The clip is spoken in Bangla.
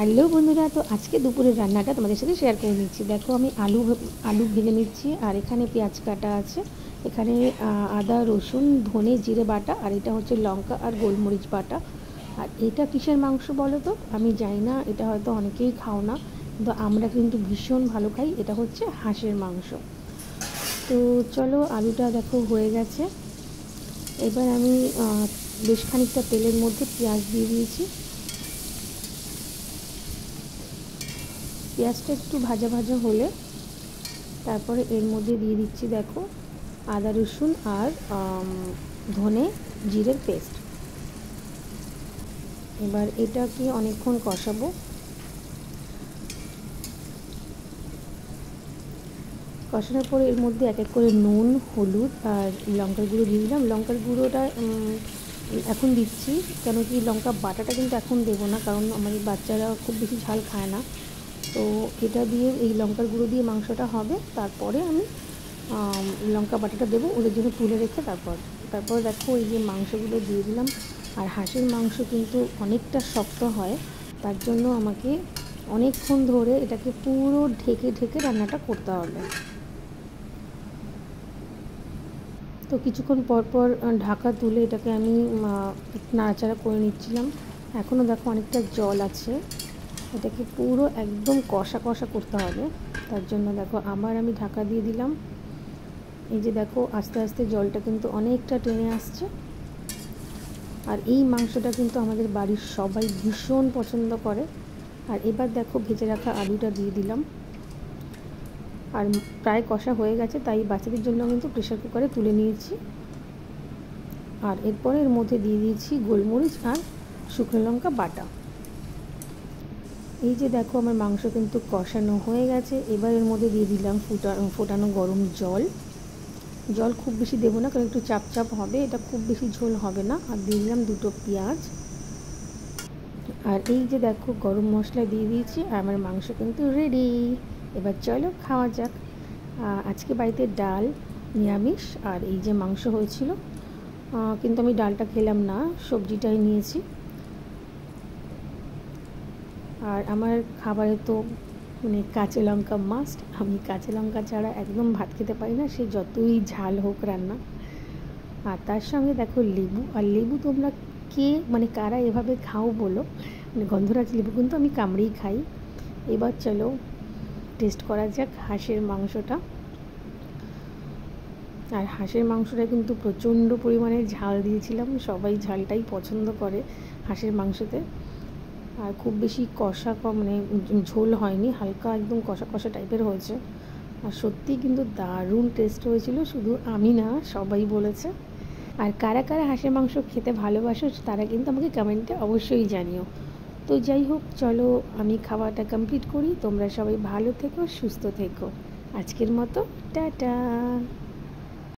হ্যালো বন্ধুরা তো আজকে দুপুরের রান্নাটা তোমাদের সাথে শেয়ার করে নিচ্ছি দেখো আমি আলু আলু ভেজে নিচ্ছি আর এখানে পেঁয়াজ কাটা আছে এখানে আদা রসুন ধনে জিরে বাটা আর এটা হচ্ছে লঙ্কা আর গোলমরিচ বাটা আর এটা কিসের মাংস বলো তো আমি যাই না এটা হয়তো অনেকেই খাও না কিন্তু আমরা কিন্তু ভীষণ ভালো খাই এটা হচ্ছে হাঁসের মাংস তো চলো আলুটা দেখো হয়ে গেছে এবার আমি বেশ খানিকটা তেলের মধ্যে পেঁয়াজ দিয়ে দিয়েছি পেঁয়াজটা একটু ভাজা ভাজা হলে তারপরে এর মধ্যে দিয়ে দিচ্ছি দেখো আদা রসুন আর ধনে জিরের পেস্ট এবার এটাকে অনেকক্ষণ কষাবো কষানোর পরে এর মধ্যে এক এক করে নুন হলুদ আর লঙ্কার গুঁড়ো দিয়ে দিলাম লঙ্কার গুঁড়োটা এখন দিচ্ছি কেন কি লঙ্কা বাটাটা কিন্তু এখন দেবো না কারণ আমার বাচ্চারা খুব বেশি ঝাল খায় না তো এটা দিয়ে এই লঙ্কার গুঁড়ো দিয়ে মাংসটা হবে তারপরে আমি লঙ্কা বাটাটা দেবো ওদের জন্য তুলে রেখে তারপর তারপর দেখো এই যে মাংসগুলো দিয়ে দিলাম আর হাঁসের মাংস কিন্তু অনেকটা শক্ত হয় তার জন্য আমাকে অনেকক্ষণ ধরে এটাকে পুরো ঢেকে ঢেকে রান্নাটা করতে হবে তো কিছুক্ষণ পর পর ঢাকা তুলে এটাকে আমি নাড়াচাড়া করে নিচ্ছিলাম এখনও দেখো অনেকটা জল আছে এটাকে পুরো একদম কষা কষা করতে হবে তার জন্য দেখো আবার আমি ঢাকা দিয়ে দিলাম এই যে দেখো আস্তে আস্তে জলটা কিন্তু অনেকটা টেনে আসছে আর এই মাংসটা কিন্তু আমাদের বাড়ির সবাই ভীষণ পছন্দ করে আর এবার দেখো ভেজে রাখা আলুটা দিয়ে দিলাম আর প্রায় কষা হয়ে গেছে তাই বাচ্চাদের জন্য কিন্তু প্রেশার কুকারে তুলে নিয়েছি আর এরপরে এর মধ্যে দিয়ে দিয়েছি গোলমরিচ আর শুকনো লঙ্কা বাটা এই যে দেখো আমার মাংস কিন্তু কষানো হয়ে গেছে এবার এর মধ্যে দিয়ে দিলাম ফুটানো ফোটানো গরম জল জল খুব বেশি দেবো না কারণ একটু চাপ চাপ হবে এটা খুব বেশি ঝোল হবে না আর দিয়ে দিলাম দুটো পেঁয়াজ আর এই যে দেখো গরম মশলা দিয়ে দিয়েছি আর আমার মাংস কিন্তু রেডি এবার চলো খাওয়া যাক আজকে বাড়িতে ডাল নিরামিষ আর এই যে মাংস হয়েছিল কিন্তু আমি ডালটা খেলাম না সবজিটাই নিয়েছি আর আমার খাবারে তো মানে কাঁচা লঙ্কা মাস্ট আমি কাঁচা লঙ্কা ছাড়া একদম ভাত খেতে পারি না সে যতই ঝাল হোক রান্না আর তার সঙ্গে দেখো লেবু আর লেবু তোমরা কে মানে কারা এভাবে খাও বলো মানে গন্ধরাজ লেবু কিন্তু আমি কামড়েই খাই এবার চলো টেস্ট করা যাক হাঁসের মাংসটা আর হাঁসের মাংসটা কিন্তু প্রচণ্ড পরিমাণে ঝাল দিয়েছিলাম সবাই ঝালটাই পছন্দ করে হাঁসের মাংসতে আর খুব বেশি কষা মানে ঝোল হয়নি হালকা একদম কষা কষা টাইপের হয়েছে আর সত্যি কিন্তু দারুণ টেস্ট হয়েছিল শুধু আমি না সবাই বলেছে আর কারা কারা হাঁসের মাংস খেতে ভালোবাসো তারা কিন্তু আমাকে কমেন্টে অবশ্যই জানিও তো যাই হোক চলো আমি খাওয়াটা কমপ্লিট করি তোমরা সবাই ভালো থেকো সুস্থ থেকো আজকের মতো টাটা